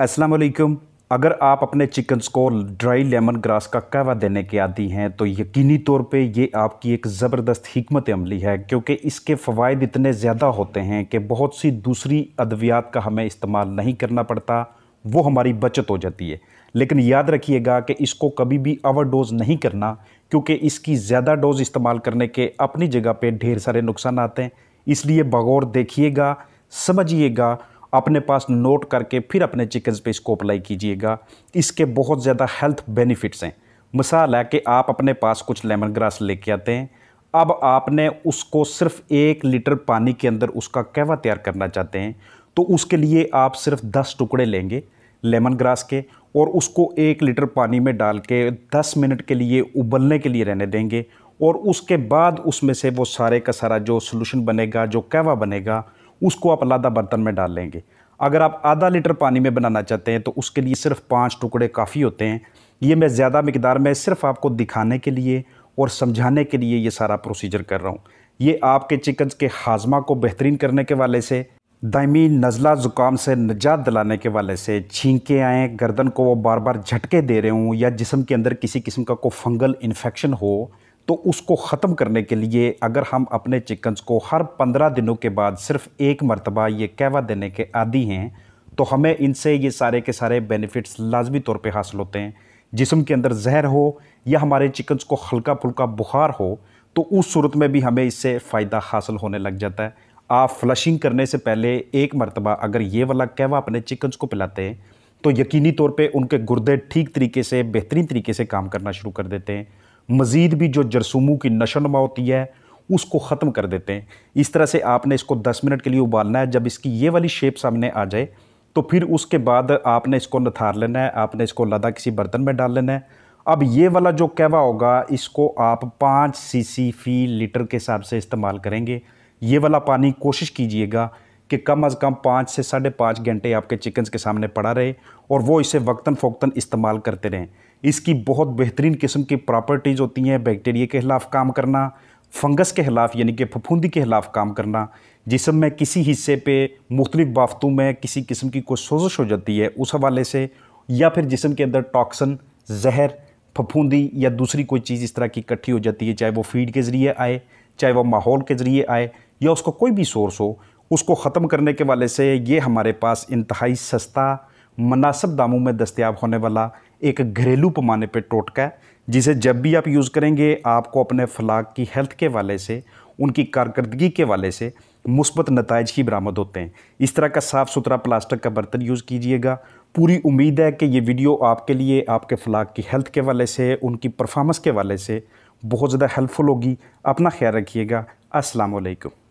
असलकम अगर आप अपने चिकन्स को ड्राई लेमन ग्रास का कहवा देने के आदि हैं तो यकीनी तौर पे ये आपकी एक ज़बरदस्त हमत अमली है क्योंकि इसके फ़वाद इतने ज़्यादा होते हैं कि बहुत सी दूसरी अद्वियात का हमें इस्तेमाल नहीं करना पड़ता वो हमारी बचत हो जाती है लेकिन याद रखिएगा कि इसको कभी भी ओवर डोज़ नहीं करना क्योंकि इसकी ज़्यादा डोज़ इस्तेमाल करने के अपनी जगह पर ढेर सारे नुकसान आते हैं इसलिए बगौर देखिएगा समझिएगा अपने पास नोट करके फिर अपने चिकन्स पे इसको अप्लाई कीजिएगा इसके बहुत ज़्यादा हेल्थ बेनिफिट्स हैं मिसाल है कि आप अपने पास कुछ लेमन ग्रास लेके आते हैं अब आपने उसको सिर्फ एक लीटर पानी के अंदर उसका कहवा तैयार करना चाहते हैं तो उसके लिए आप सिर्फ दस टुकड़े लेंगे लेमन ग्रास के और उसको एक लीटर पानी में डाल के दस मिनट के लिए उबलने के लिए रहने देंगे और उसके बाद उसमें से वो सारे का सारा जो सोल्यूशन बनेगा जो कहवा बनेगा उसको आप अलादा बर्तन में डाल लेंगे अगर आप आधा लीटर पानी में बनाना चाहते हैं तो उसके लिए सिर्फ पाँच टुकड़े काफ़ी होते हैं ये मैं ज़्यादा मकदार में सिर्फ आपको दिखाने के लिए और समझाने के लिए ये सारा प्रोसीजर कर रहा हूँ ये आपके चिकन के हाजमा को बेहतरीन करने के वाले से दायमी नज़ला ज़ुकाम से निजात दिलाने के वाले से छींके आएँ गर्दन को वो बार बार झटके दे रहे हूँ या जिसम के अंदर किसी किस्म का कोई फंगल इन्फेक्शन हो तो उसको ख़त्म करने के लिए अगर हम अपने चिकन्स को हर पंद्रह दिनों के बाद सिर्फ एक मरतबा ये कहवा देने के आदि हैं तो हमें इनसे ये सारे के सारे बेनिफिट्स लाजमी तौर पे हासिल होते हैं जिसम के अंदर जहर हो या हमारे चिकन्स को हल्का फुल्का बुखार हो तो उस सूरत में भी हमें इससे फ़ायदा हासिल होने लग जाता है आप फ्लशिंग करने से पहले एक मरतबा अगर ये वाला कहवा अपने चिकन्स को पिलाते हैं तो यकीनी तौर पे उनके गुर्दे ठीक तरीके से बेहतरीन तरीके से काम करना शुरू कर देते हैं मज़ीद भी जो जरसूमों की नशोनमा होती है उसको ख़त्म कर देते हैं इस तरह से आपने इसको 10 मिनट के लिए उबालना है जब इसकी ये वाली शेप सामने आ जाए तो फिर उसके बाद आपने इसको नथार लेना है आपने इसको लदा किसी बर्तन में डाल लेना है अब ये वाला जो कहवा होगा इसको आप पाँच सी सी फी लीटर के हिसाब से इस्तेमाल करेंगे ये वाला पानी कोशिश कीजिएगा कि कम अज़ कम पाँच से साढ़े पाँच घंटे आपके चिकन्स के सामने पड़ा रहे और वो इसे वक्ता फ़ोकता इस्तेमाल करते रहें इसकी बहुत बेहतरीन किस्म की प्रॉपर्टीज़ होती हैं बैक्टीरिया के खिलाफ काम करना फंगस के खिलाफ यानी कि फफूंदी के खिलाफ काम करना जिसम में किसी हिस्से पे मुख्तलिफ बाफतों में किसी किस्म की कोई सोजिश हो जाती है उस हवाले से या फिर जिसम के अंदर टॉक्सन जहर फफूंदी या दूसरी कोई चीज़ इस तरह की इकट्ठी हो जाती है चाहे वो फीड के ज़रिए आए चाहे वह माहौल के ज़रिए आए या उसका कोई भी सोर्स हो उसको ख़त्म करने के वाले से ये हमारे पास इंतहाई सस्ता मुनासब दामों में दस्तियाब होने वाला एक घरेलू पैमाने पर टोटका है जिसे जब भी आप यूज़ करेंगे आपको अपने फलाक की हेल्थ के वाले से उनकी कारकर्दगी के वाले से मुस्बत नतज ही बरामद होते हैं इस तरह का साफ़ सुथरा प्लास्टिक का बर्तन यूज़ कीजिएगा पूरी उम्मीद है कि ये वीडियो आपके लिए आपके फलाक की हेल्थ के वाले से उनकी परफॉर्मेंस के वाले से बहुत ज़्यादा हेल्पफुल होगी अपना ख्याल रखिएगा असलकम